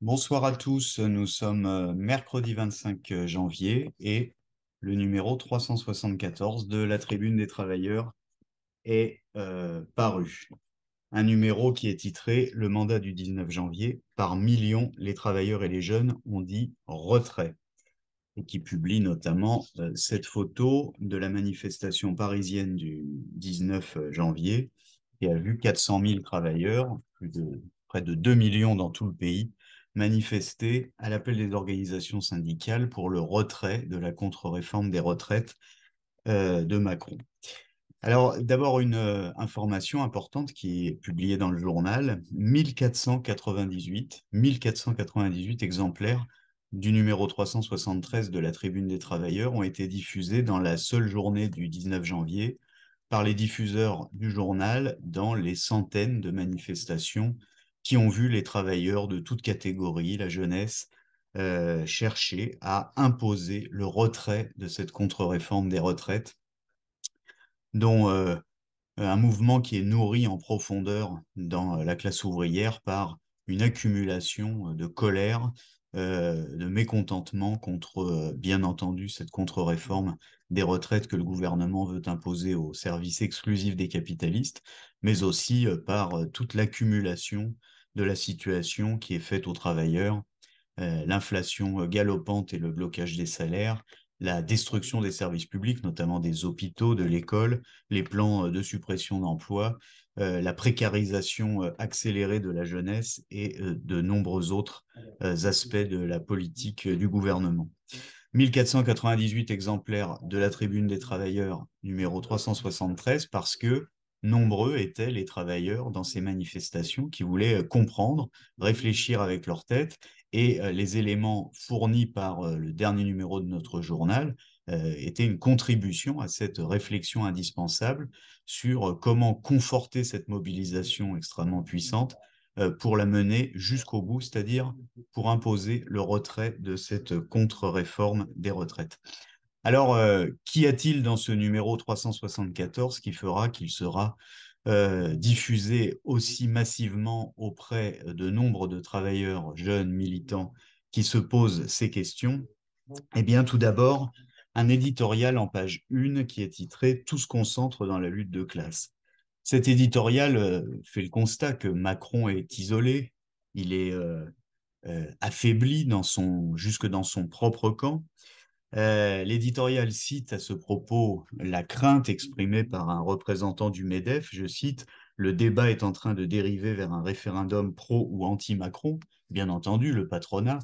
Bonsoir à tous, nous sommes euh, mercredi 25 euh, janvier et le numéro 374 de la Tribune des Travailleurs est euh, paru. Un numéro qui est titré Le mandat du 19 janvier, par millions, les travailleurs et les jeunes ont dit retrait et qui publie notamment cette photo de la manifestation parisienne du 19 janvier qui a vu 400 000 travailleurs, plus de, près de 2 millions dans tout le pays, manifesté à l'appel des organisations syndicales pour le retrait de la contre-réforme des retraites euh, de Macron. Alors, d'abord, une euh, information importante qui est publiée dans le journal 1498 exemplaires du numéro 373 de la Tribune des Travailleurs ont été diffusés dans la seule journée du 19 janvier par les diffuseurs du journal dans les centaines de manifestations qui ont vu les travailleurs de toute catégorie, la jeunesse, euh, chercher à imposer le retrait de cette contre-réforme des retraites, dont euh, un mouvement qui est nourri en profondeur dans euh, la classe ouvrière par une accumulation de colère, de mécontentement contre, bien entendu, cette contre-réforme des retraites que le gouvernement veut imposer au service exclusif des capitalistes, mais aussi par toute l'accumulation de la situation qui est faite aux travailleurs, euh, l'inflation euh, galopante et le blocage des salaires, la destruction des services publics, notamment des hôpitaux, de l'école, les plans euh, de suppression d'emplois, la précarisation accélérée de la jeunesse et de nombreux autres aspects de la politique du gouvernement. 1498 exemplaires de la Tribune des Travailleurs numéro 373 parce que nombreux étaient les travailleurs dans ces manifestations qui voulaient comprendre, réfléchir avec leur tête, et les éléments fournis par le dernier numéro de notre journal étaient une contribution à cette réflexion indispensable sur comment conforter cette mobilisation extrêmement puissante pour la mener jusqu'au bout, c'est-à-dire pour imposer le retrait de cette contre-réforme des retraites. Alors, euh, qu'y a-t-il dans ce numéro 374 qui fera qu'il sera euh, diffusé aussi massivement auprès de nombre de travailleurs jeunes, militants, qui se posent ces questions Eh bien, tout d'abord, un éditorial en page 1 qui est titré Tout se concentre dans la lutte de classe. Cet éditorial euh, fait le constat que Macron est isolé, il est affaibli jusque dans son propre camp. Euh, l'éditorial cite à ce propos la crainte exprimée par un représentant du MEDEF, je cite, Le débat est en train de dériver vers un référendum pro ou anti-Macron. Bien entendu, le patronat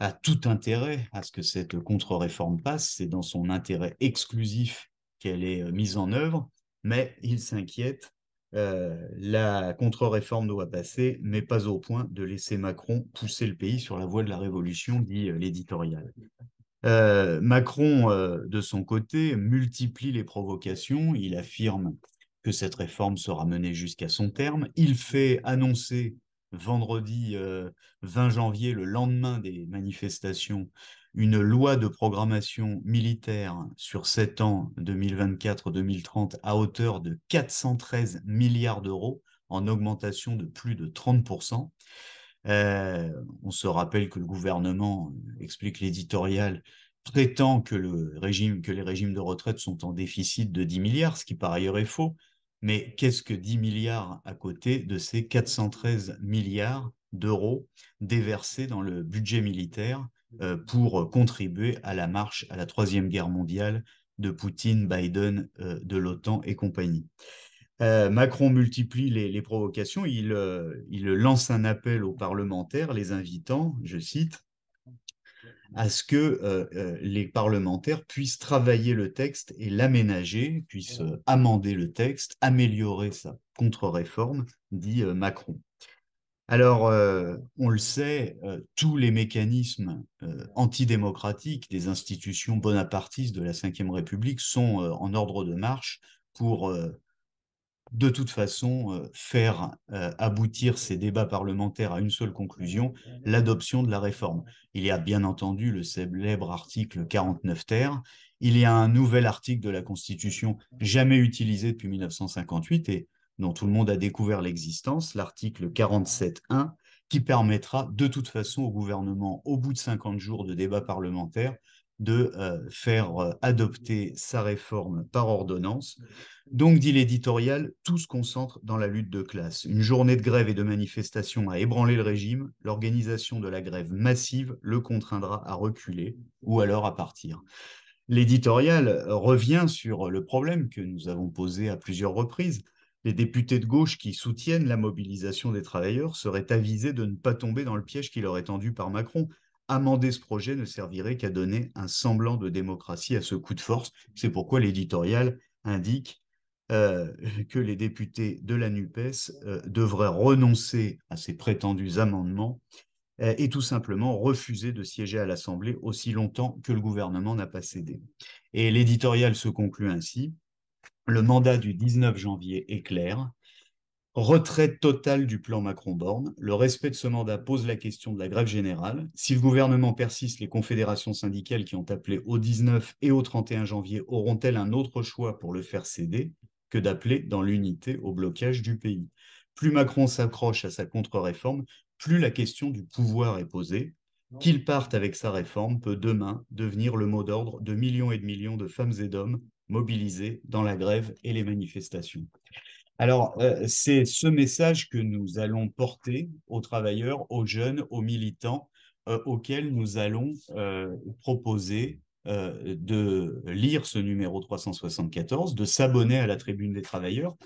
a tout intérêt à ce que cette contre-réforme passe, c'est dans son intérêt exclusif qu'elle est euh, mise en œuvre, mais il s'inquiète euh, la contre-réforme doit passer, mais pas au point de laisser Macron pousser le pays sur la voie de la révolution, dit l'éditorial. Euh, Macron, euh, de son côté, multiplie les provocations. Il affirme que cette réforme sera menée jusqu'à son terme. Il fait annoncer vendredi 20 euh, janvier, le lendemain des manifestations, une loi de programmation militaire sur 7 ans 2024-2030 à hauteur de 413 milliards d'euros en augmentation de plus de 30%. Euh, on se rappelle que le gouvernement euh, explique l'éditorial prétend que, les régimes de retraite sont en déficit de 10 milliards, ce qui par ailleurs est faux. Mais qu'est-ce que 10 milliards à côté de ces 413 milliards d'euros déversés dans le budget militaire euh, pour contribuer à la marche à la Troisième Guerre mondiale de Poutine, Biden, de l'OTAN et compagnie euh, Macron multiplie les, provocations. Euh, il, lance un appel aux parlementaires, les invitant, je cite, à ce que euh, les parlementaires puissent travailler le texte et l'aménager, puissent amender le texte, améliorer sa contre-réforme, dit Macron. Alors, on le sait, tous les mécanismes antidémocratiques des institutions bonapartistes de la Ve République sont en ordre de marche pour de toute façon euh, faire euh, aboutir ces débats parlementaires à une seule conclusion, l'adoption de la réforme. Il y a bien entendu le célèbre article 49 ter. il y a un nouvel article de la Constitution jamais utilisé depuis 1958 et dont tout le monde a découvert l'existence, l'article 47-1, qui permettra de toute façon au gouvernement, au bout de 50 jours de débats parlementaires, de euh, faire euh, adopter sa réforme par ordonnance. Mmh. Donc, dit l'éditorial, tout se concentre dans la lutte de classe. Une journée de grève et de manifestation a ébranlé le régime, l'organisation de la grève massive le contraindra à reculer ou alors à partir. L'éditorial euh, revient sur le problème que nous avons posé à plusieurs reprises. Les députés de gauche qui soutiennent la mobilisation des travailleurs seraient avisés de ne pas tomber dans le piège qui leur est tendu par Macron, amender ce projet ne servirait qu'à donner un semblant de démocratie à ce coup de force. C'est pourquoi l'éditorial indique euh, que les députés de la NUPES euh, devraient renoncer à ces prétendus amendements euh, et tout simplement refuser de siéger à l'Assemblée aussi longtemps que le gouvernement n'a pas cédé. Et l'éditorial se conclut ainsi. Le mandat du 19 janvier est clair. Retrait total du plan Macron-Borne. Le respect de ce mandat pose la question de la grève générale. Si le gouvernement persiste, les confédérations syndicales qui ont appelé au 19 et au 31 janvier auront-elles un autre choix pour le faire céder que d'appeler dans l'unité au blocage du pays Plus Macron s'accroche à sa contre-réforme, plus la question du pouvoir est posée. Qu'il parte avec sa réforme peut demain devenir le mot d'ordre de millions et de millions de femmes et d'hommes mobilisés dans la grève et les manifestations. Alors, euh, c'est ce message que nous allons porter aux travailleurs, aux jeunes, aux militants, euh, auxquels nous allons euh, proposer de lire ce numéro 374, de s'abonner à la tribune des travailleurs,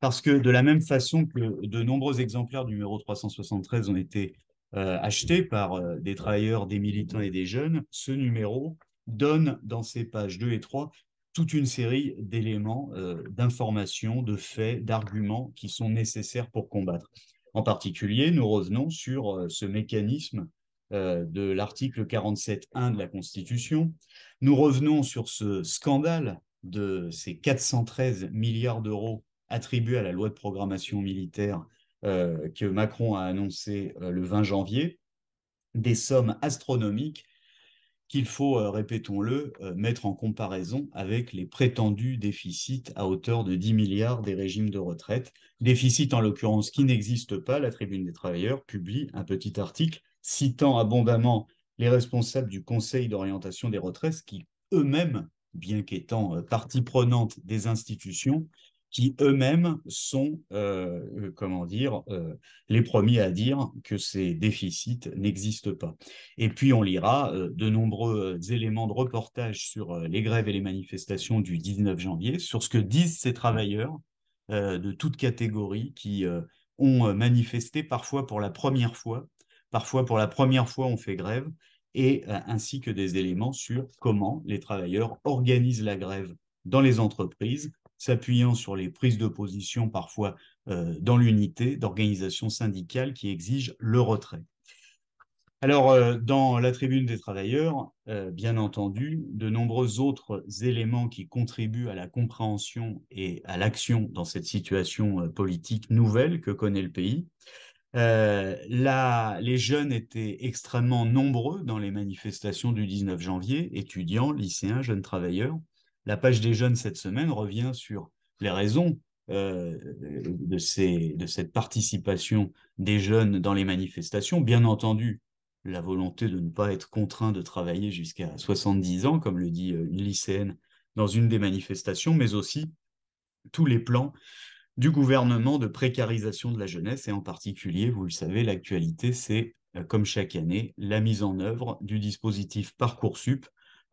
parce que de la même façon que de nombreux exemplaires du numéro 373 ont été achetés par des travailleurs, des militants et des jeunes, ce numéro donne dans ses pages 2 et 3 toute une série d'éléments, euh, d'informations, de faits, d'arguments qui sont nécessaires pour combattre. En particulier, nous revenons sur euh, ce mécanisme euh, de l'article 47.1 de la Constitution. Nous revenons sur ce scandale de ces 413 milliards d'euros attribués à la loi de programmation militaire que Macron a annoncé le 20 janvier, des sommes astronomiques qu'il faut, euh, répétons-le, euh, mettre en comparaison avec les prétendus déficits à hauteur de 10 milliards des régimes de retraite. Déficit en l'occurrence qui n'existe pas. La Tribune des travailleurs publie un petit article citant abondamment les responsables du Conseil d'orientation des retraites qui eux-mêmes, bien qu'étant euh, partie prenante des institutions, qui eux-mêmes sont, euh, euh, comment dire, euh, les premiers à dire que ces déficits n'existent pas. Et puis on lira de nombreux éléments de reportage sur les grèves et les manifestations du 19 janvier, sur ce que disent ces travailleurs de toutes catégories qui ont manifesté parfois pour la première fois, parfois pour la première fois on fait grève, et ainsi que des éléments sur comment les travailleurs organisent la grève dans les entreprises, s'appuyant sur les prises de position parfois euh, dans l'unité d'organisations syndicales qui exigent le retrait. Alors, euh, dans la tribune des travailleurs, euh, bien entendu, de nombreux autres éléments qui contribuent à la compréhension et à l'action dans cette situation politique nouvelle que connaît le pays. là, les jeunes étaient extrêmement nombreux dans les manifestations du 19 janvier, étudiants, lycéens, jeunes travailleurs la page des jeunes cette semaine revient sur les raisons euh, de, de cette participation des jeunes dans les manifestations. Bien entendu, la volonté de ne pas être contraint de travailler jusqu'à 70 ans, comme le dit euh, une lycéenne dans une des manifestations, mais aussi tous les plans du gouvernement de précarisation de la jeunesse, et en particulier, vous le savez, l'actualité, c'est, euh, comme chaque année, la mise en œuvre du dispositif Parcoursup,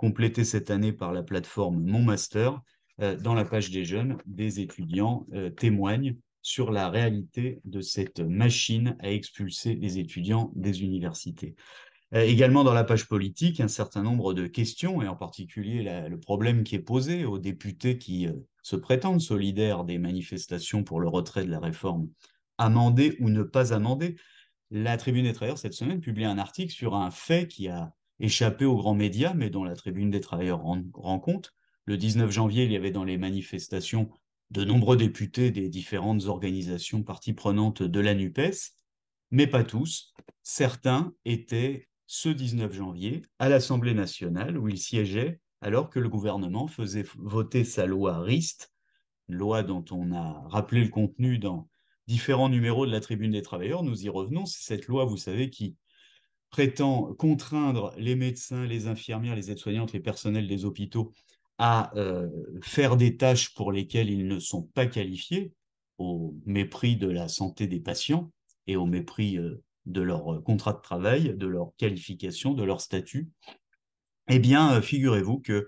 complété cette année par la plateforme Mon Master, euh, dans la page des jeunes, des étudiants euh, témoignent sur la réalité de cette machine à expulser les étudiants des universités. Euh, également dans la page politique, un certain nombre de questions, et en particulier le problème qui est posé aux députés qui se prétendent solidaires des manifestations pour le retrait de la réforme, amender ou ne pas amender. La Tribune des Travailleurs, cette semaine, publie un article sur un fait qui a échappé aux grands médias, mais dont la tribune des travailleurs rend, compte. Le 19 janvier, il y avait dans les manifestations de nombreux députés des différentes organisations parties prenantes de la NUPES, mais pas tous. Certains étaient ce 19 janvier à l'Assemblée nationale où ils siégeaient alors que le gouvernement faisait voter sa loi RIST, loi dont on a rappelé le contenu dans différents numéros de la Tribune des Travailleurs. Nous y revenons. C'est cette loi, vous savez, qui prétend contraindre les médecins, les infirmières, les aides-soignantes, les personnels des hôpitaux à euh, faire des tâches pour lesquelles ils ne sont pas qualifiés, au mépris de la santé des patients et au mépris euh, de leur euh, contrat de travail, de leur qualification, de leur statut, eh bien, figurez-vous que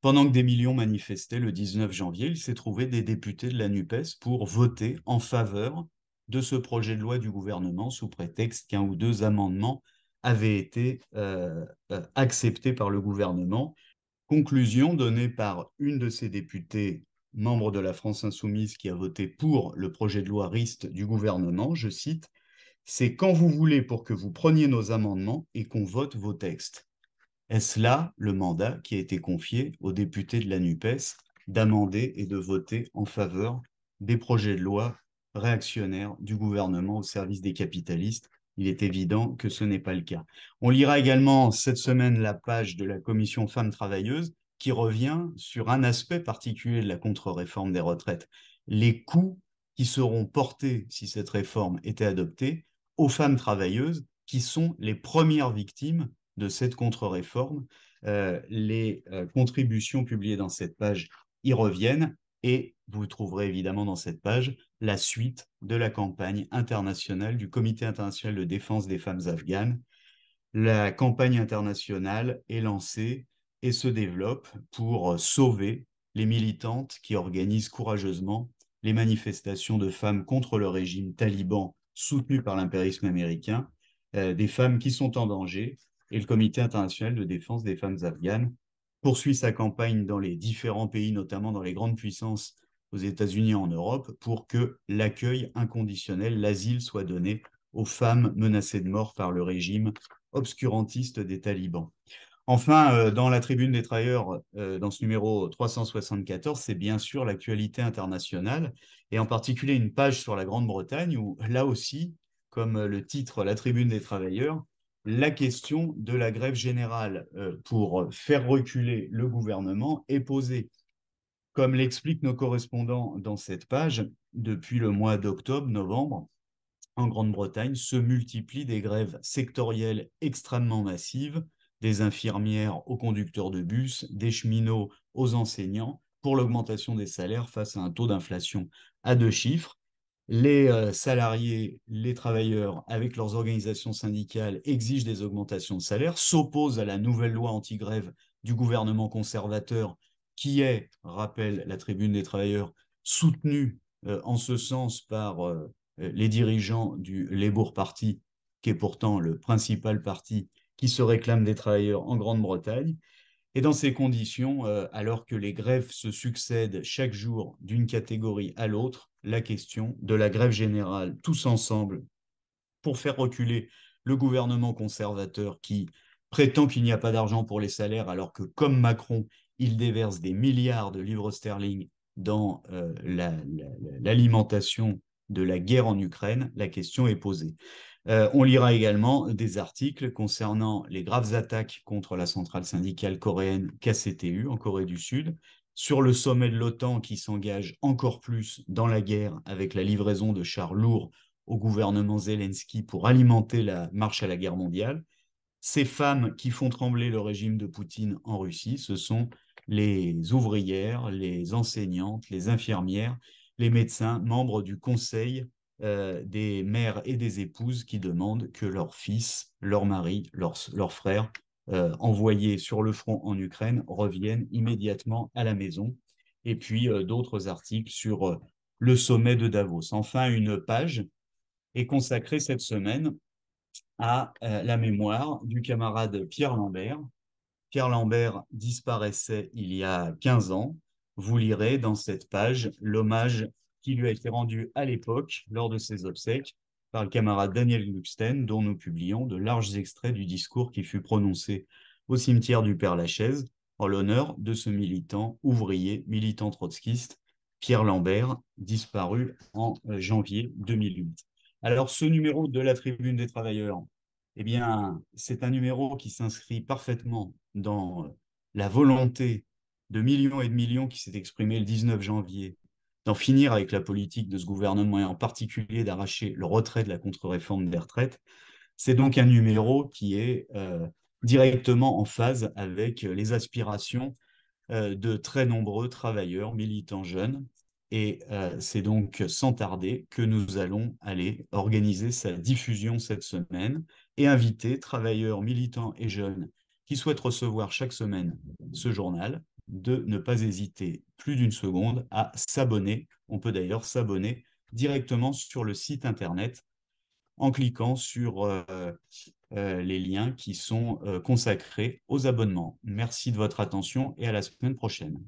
pendant que des millions manifestaient le 19 janvier, il s'est trouvé des députés de la NUPES pour voter en faveur de ce projet de loi du gouvernement sous prétexte qu'un ou deux amendements avait été euh, euh, accepté par le gouvernement. Conclusion donnée par une de ses députées, membre de la France insoumise, qui a voté pour le projet de loi RIST du gouvernement, je cite, C'est quand vous voulez pour que vous preniez nos amendements et qu'on vote vos textes. Est-ce là le mandat qui a été confié aux députés de la NUPES d'amender et de voter en faveur des projets de loi réactionnaires du gouvernement au service des capitalistes il est évident que ce n'est pas le cas. On lira également cette semaine la page de la commission femmes travailleuses qui revient sur un aspect particulier de la contre-réforme des retraites, les coûts qui seront portés, si cette réforme était adoptée, aux femmes travailleuses qui sont les premières victimes de cette contre-réforme. Euh, les euh, contributions publiées dans cette page y reviennent et vous trouverez évidemment dans cette page la suite de la campagne internationale du Comité international de défense des femmes afghanes. La campagne internationale est lancée et se développe pour euh, sauver les militantes qui organisent courageusement les manifestations de femmes contre le régime taliban soutenu par l'impérisme américain, euh, des femmes qui sont en danger. Et le Comité international de défense des femmes afghanes poursuit sa campagne dans les différents pays, notamment dans les grandes puissances aux États-Unis et en Europe, pour que l'accueil inconditionnel, l'asile soit donné aux femmes menacées de mort par le régime obscurantiste des talibans. Enfin, euh, dans la tribune des travailleurs, euh, dans ce numéro 374, c'est bien sûr l'actualité internationale, et en particulier une page sur la Grande-Bretagne, où là aussi, comme le titre La tribune des travailleurs, la question de la grève générale euh, pour faire reculer le gouvernement est posée. Comme l'expliquent nos correspondants dans cette page, depuis le mois d'octobre, novembre, en Grande-Bretagne se multiplient des grèves sectorielles extrêmement massives, des infirmières aux conducteurs de bus, des cheminots aux enseignants, pour l'augmentation des salaires face à un taux d'inflation à deux chiffres les euh, salariés, les travailleurs, avec leurs organisations syndicales, exigent des augmentations de salaire, s'opposent à la nouvelle loi anti-grève du gouvernement conservateur qui est, rappelle la tribune des travailleurs, soutenue euh, en ce sens par euh, les dirigeants du Labour Party, qui est pourtant le principal parti qui se réclame des travailleurs en Grande-Bretagne. Et dans ces conditions, alors que les grèves se succèdent chaque jour d'une catégorie à l'autre, la question de la grève générale, tous ensemble, pour faire reculer le gouvernement conservateur qui prétend qu'il n'y a pas d'argent pour les salaires, alors que comme Macron, il déverse des milliards de livres sterling dans euh, l'alimentation de la guerre en Ukraine, la question est posée. Euh, on lira également des articles concernant les graves attaques contre la centrale syndicale coréenne KCTU en Corée du Sud, sur le sommet de l'OTAN qui s'engage encore plus dans la guerre avec la livraison de chars lourds au gouvernement Zelensky pour alimenter la marche à la guerre mondiale. Ces femmes qui font trembler le régime de Poutine en Russie, ce sont les ouvrières, les enseignantes, les infirmières, les médecins, membres du Conseil euh, des mères et des épouses qui demandent que leurs fils, leurs maris, leurs frères euh, envoyés sur le front en Ukraine reviennent immédiatement à la maison. Et puis euh, d'autres articles sur euh, le sommet de Davos. Enfin, une page est consacrée cette semaine à la mémoire du camarade Pierre Lambert. Pierre Lambert disparaissait il y a 15 ans. Vous lirez dans cette page l'hommage qui lui a été rendu à l'époque lors de ses obsèques par le camarade Daniel Gluckstein, dont nous publions de larges extraits du discours qui fut prononcé au cimetière du Père-Lachaise en l'honneur de ce militant ouvrier, militant trotskiste, Pierre Lambert, disparu en euh, janvier 2008. Alors ce numéro de la Tribune des Travailleurs, eh bien, c'est un numéro qui s'inscrit parfaitement dans euh, la volonté de millions et de millions qui s'est exprimée le 19 janvier d'en finir avec la politique de ce gouvernement et en particulier d'arracher le retrait de la contre-réforme des retraites. C'est donc un numéro qui est euh, directement en phase avec euh, les aspirations euh, de très nombreux travailleurs, militants jeunes. Et c'est donc sans tarder que nous allons aller organiser sa diffusion cette semaine et inviter travailleurs, militants et jeunes qui souhaitent recevoir chaque semaine ce journal de ne pas hésiter plus d'une seconde à s'abonner. On peut d'ailleurs s'abonner directement sur le site internet en cliquant sur euh, euh, les liens qui sont euh, consacrés aux abonnements. Merci de votre attention et à la semaine prochaine.